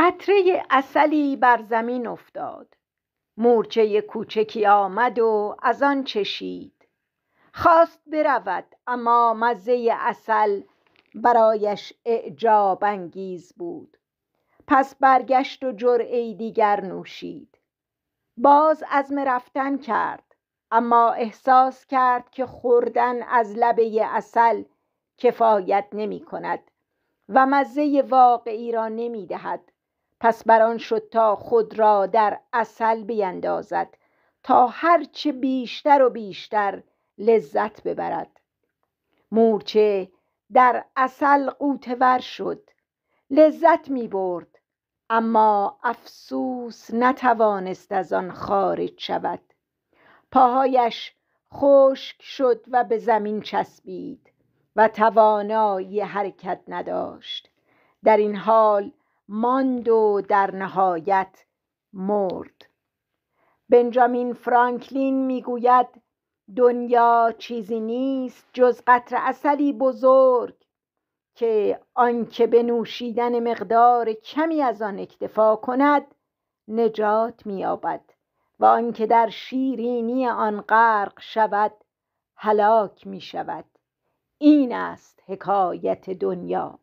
قطره اصلی بر زمین افتاد مورچه کوچکی آمد و از آن چشید خواست برود اما مزه اصل برایش اعجاب انگیز بود پس برگشت و جرعه دیگر نوشید باز عزم رفتن کرد اما احساس کرد که خوردن از لبه اصل کفایت نمی کند و مزه واقعی را نمی دهد پس بر آن شد تا خود را در اصل بیندازد تا هرچه بیشتر و بیشتر لذت ببرد مورچه در اصل قوتور شد لذت می برد اما افسوس نتوانست از آن خارج شود پاهایش خشک شد و به زمین چسبید و توانایی حرکت نداشت در این حال ماند و در نهایت مرد بنجامین فرانکلین میگوید دنیا چیزی نیست جز قطر اصلی بزرگ که آنکه به نوشیدن مقدار کمی از آن اکتفا کند نجات مییابد و آنکه در شیرینی آن غرق شود هلاک می شود این است حکایت دنیا